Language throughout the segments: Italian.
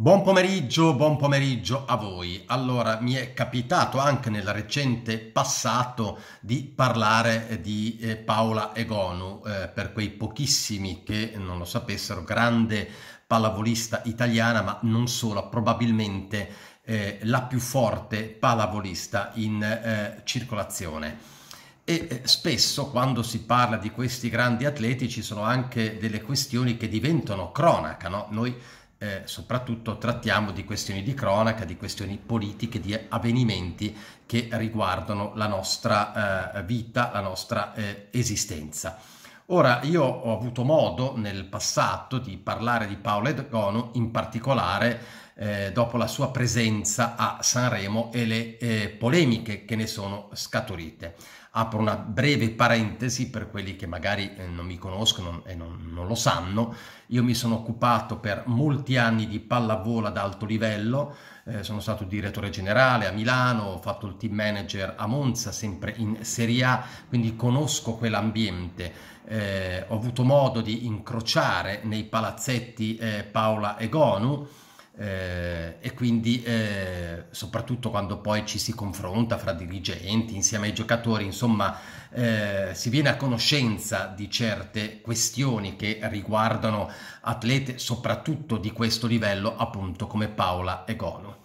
Buon pomeriggio, buon pomeriggio a voi. Allora, mi è capitato anche nel recente passato di parlare di eh, Paola Egonu, eh, per quei pochissimi che non lo sapessero, grande pallavolista italiana, ma non solo, probabilmente eh, la più forte pallavolista in eh, circolazione. E eh, spesso quando si parla di questi grandi atleti ci sono anche delle questioni che diventano cronaca, no? Noi eh, soprattutto trattiamo di questioni di cronaca, di questioni politiche, di avvenimenti che riguardano la nostra eh, vita, la nostra eh, esistenza. Ora, io ho avuto modo nel passato di parlare di Paolo Edgono, in particolare eh, dopo la sua presenza a Sanremo e le eh, polemiche che ne sono scaturite. Apro una breve parentesi per quelli che magari eh, non mi conoscono e non, non lo sanno. Io mi sono occupato per molti anni di pallavolo ad alto livello, eh, sono stato direttore generale a Milano, ho fatto il team manager a Monza, sempre in Serie A, quindi conosco quell'ambiente. Eh, ho avuto modo di incrociare nei palazzetti eh, Paola e Gonu eh, e quindi eh, soprattutto quando poi ci si confronta fra dirigenti insieme ai giocatori, insomma eh, si viene a conoscenza di certe questioni che riguardano atlete soprattutto di questo livello appunto come Paola e Gono.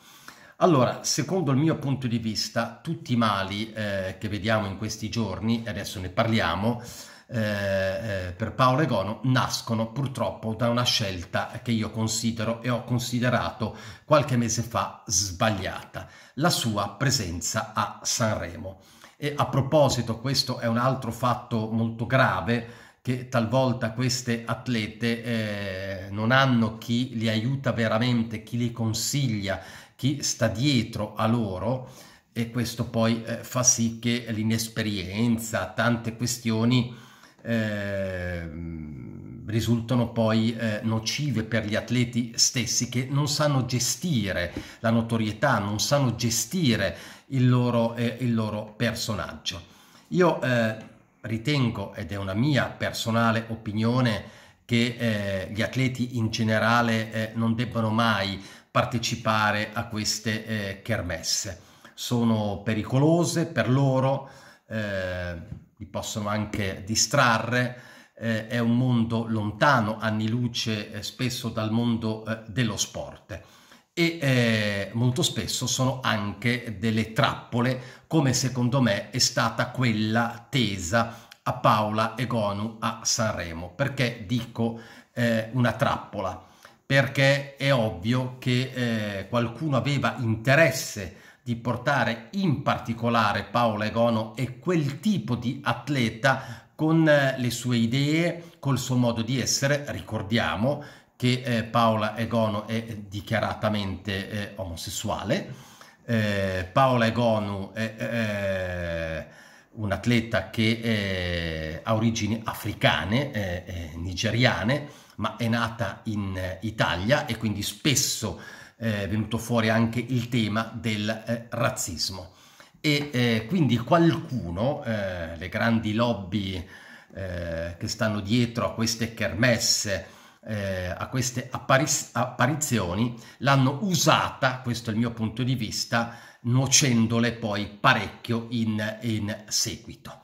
Allora, secondo il mio punto di vista, tutti i mali eh, che vediamo in questi giorni, e adesso ne parliamo, eh, eh, per Paolo Egono nascono purtroppo da una scelta che io considero e ho considerato qualche mese fa sbagliata, la sua presenza a Sanremo. E a proposito, questo è un altro fatto molto grave che talvolta queste atlete eh, non hanno chi li aiuta veramente, chi li consiglia, chi sta dietro a loro e questo poi eh, fa sì che l'inesperienza, tante questioni Ehm, risultano poi eh, nocive per gli atleti stessi che non sanno gestire la notorietà, non sanno gestire il loro, eh, il loro personaggio. Io eh, ritengo, ed è una mia personale opinione, che eh, gli atleti in generale eh, non debbano mai partecipare a queste kermesse. Sono pericolose per loro, vi possono anche distrarre, eh, è un mondo lontano, anni luce eh, spesso dal mondo eh, dello sport e eh, molto spesso sono anche delle trappole come secondo me è stata quella tesa a Paola e Gonu a Sanremo. Perché dico eh, una trappola? Perché è ovvio che eh, qualcuno aveva interesse di portare in particolare Paola Egono e quel tipo di atleta con eh, le sue idee, col suo modo di essere, ricordiamo che eh, Paola Egono è dichiaratamente eh, omosessuale, eh, Paola Egono è eh, un atleta che eh, ha origini africane, nigeriane, ma è nata in Italia e quindi spesso eh, venuto fuori anche il tema del eh, razzismo. E eh, quindi qualcuno, eh, le grandi lobby eh, che stanno dietro a queste kermesse, eh, a queste appariz apparizioni, l'hanno usata, questo è il mio punto di vista, nuocendole poi parecchio in, in seguito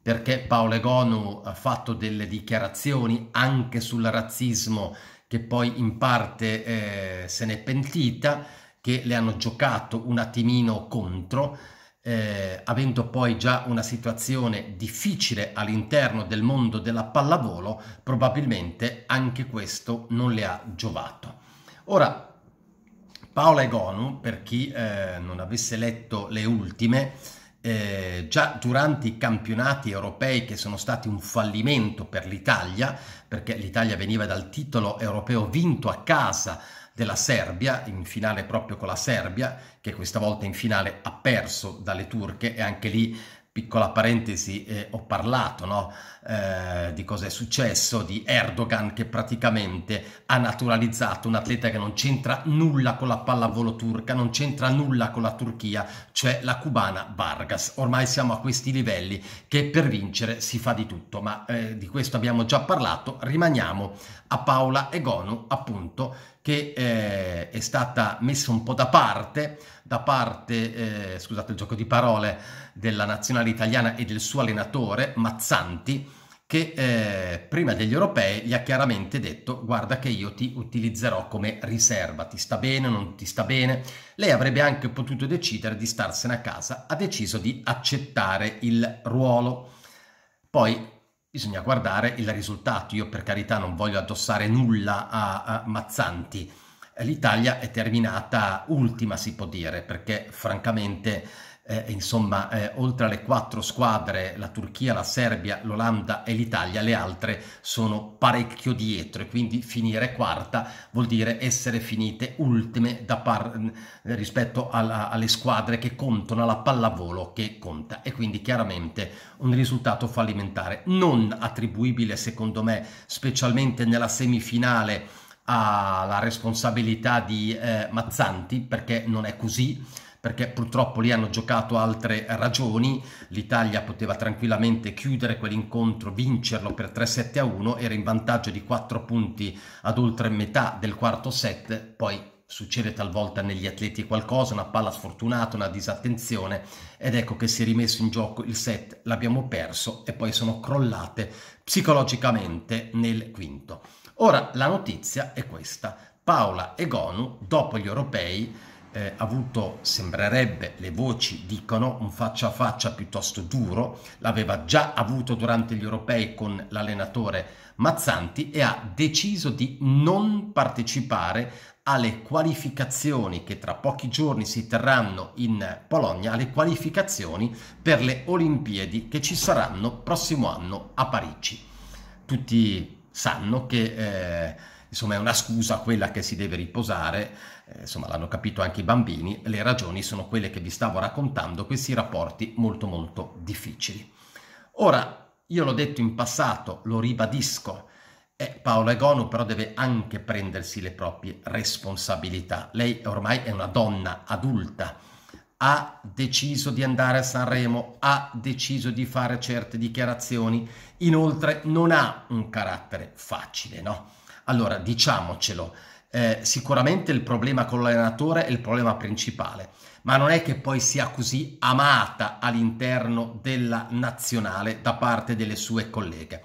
perché Paolo Egonu ha fatto delle dichiarazioni anche sul razzismo che poi in parte eh, se n'è pentita, che le hanno giocato un attimino contro, eh, avendo poi già una situazione difficile all'interno del mondo della pallavolo, probabilmente anche questo non le ha giovato. Ora, Paola Egonu, per chi eh, non avesse letto le ultime, eh, già durante i campionati europei che sono stati un fallimento per l'Italia, perché l'Italia veniva dal titolo europeo vinto a casa della Serbia, in finale proprio con la Serbia, che questa volta in finale ha perso dalle turche e anche lì piccola parentesi, eh, ho parlato no? eh, di cosa è successo, di Erdogan che praticamente ha naturalizzato un atleta che non c'entra nulla con la pallavolo turca, non c'entra nulla con la Turchia, cioè la cubana Vargas. Ormai siamo a questi livelli che per vincere si fa di tutto, ma eh, di questo abbiamo già parlato. Rimaniamo a Paola Egonu, appunto, che eh, è stata messa un po' da parte da parte, eh, scusate il gioco di parole, della nazionale italiana e del suo allenatore Mazzanti, che eh, prima degli europei gli ha chiaramente detto guarda che io ti utilizzerò come riserva, ti sta bene, non ti sta bene. Lei avrebbe anche potuto decidere di starsene a casa, ha deciso di accettare il ruolo. Poi bisogna guardare il risultato, io per carità non voglio addossare nulla a, a Mazzanti, l'Italia è terminata ultima, si può dire, perché francamente, eh, insomma, eh, oltre alle quattro squadre, la Turchia, la Serbia, l'Olanda e l'Italia, le altre sono parecchio dietro e quindi finire quarta vuol dire essere finite ultime rispetto alla, alle squadre che contano, alla pallavolo che conta e quindi chiaramente un risultato fallimentare non attribuibile secondo me specialmente nella semifinale ha la responsabilità di eh, Mazzanti perché non è così perché purtroppo lì hanno giocato altre ragioni, l'Italia poteva tranquillamente chiudere quell'incontro, vincerlo per 3-7 a 1, era in vantaggio di 4 punti ad oltre metà del quarto set, poi succede talvolta negli atleti qualcosa, una palla sfortunata, una disattenzione ed ecco che si è rimesso in gioco il set, l'abbiamo perso e poi sono crollate psicologicamente nel quinto. Ora la notizia è questa. Paola Egonu, dopo gli europei, eh, avuto, sembrerebbe, le voci dicono, un faccia a faccia piuttosto duro, l'aveva già avuto durante gli europei con l'allenatore Mazzanti e ha deciso di non partecipare alle qualificazioni che tra pochi giorni si terranno in Polonia, alle qualificazioni per le Olimpiadi che ci saranno prossimo anno a Parigi. Tutti sanno che eh, insomma è una scusa quella che si deve riposare, eh, insomma l'hanno capito anche i bambini, le ragioni sono quelle che vi stavo raccontando, questi rapporti molto molto difficili. Ora, io l'ho detto in passato, lo ribadisco, eh, Paola Egonu però deve anche prendersi le proprie responsabilità, lei ormai è una donna adulta, ha deciso di andare a Sanremo, ha deciso di fare certe dichiarazioni, inoltre non ha un carattere facile, no? Allora diciamocelo, eh, sicuramente il problema con l'allenatore è il problema principale, ma non è che poi sia così amata all'interno della nazionale da parte delle sue colleghe.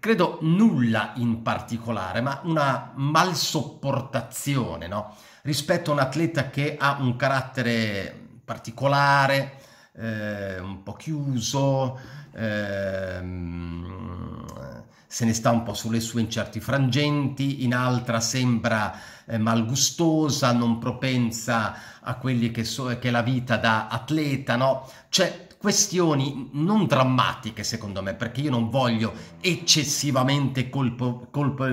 Credo nulla in particolare, ma una malsopportazione, no? Rispetto a un atleta che ha un carattere particolare, eh, un po' chiuso, ehm, se ne sta un po' sulle sue in certi frangenti, in altra sembra eh, malgustosa, non propensa a quelli che, so, che la vita da atleta, no? C'è questioni non drammatiche secondo me, perché io non voglio eccessivamente colpo, colpo,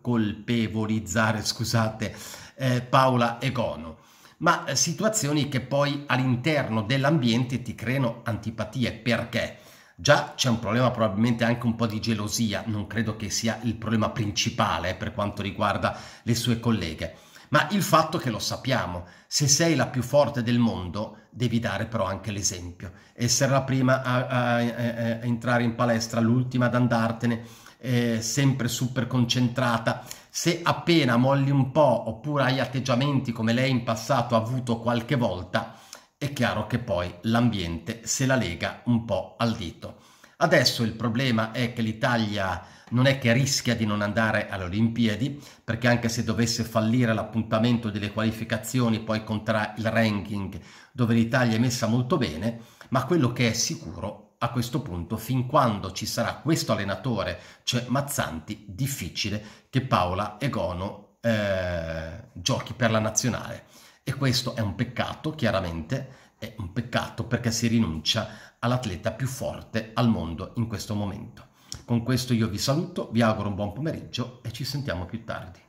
colpevolizzare, scusate, eh, Paola Egono. Gono ma eh, situazioni che poi all'interno dell'ambiente ti creano antipatie. Perché? Già c'è un problema probabilmente anche un po' di gelosia, non credo che sia il problema principale eh, per quanto riguarda le sue colleghe, ma il fatto che lo sappiamo, se sei la più forte del mondo devi dare però anche l'esempio, essere la prima a, a, a, entrare in palestra, l'ultima ad andartene, eh, sempre super concentrata, se appena molli un po' oppure hai atteggiamenti come lei in passato ha avuto qualche volta, è chiaro che poi l'ambiente se la lega un po' al dito. Adesso il problema è che l'Italia non è che rischia di non andare alle Olimpiadi, perché anche se dovesse fallire l'appuntamento delle qualificazioni poi conterà il ranking dove l'Italia è messa molto bene, ma quello che è sicuro a questo punto, fin quando ci sarà questo allenatore, cioè Mazzanti, difficile che Paola Egono eh, giochi per la nazionale. E questo è un peccato, chiaramente, è un peccato perché si rinuncia all'atleta più forte al mondo in questo momento. Con questo io vi saluto, vi auguro un buon pomeriggio e ci sentiamo più tardi.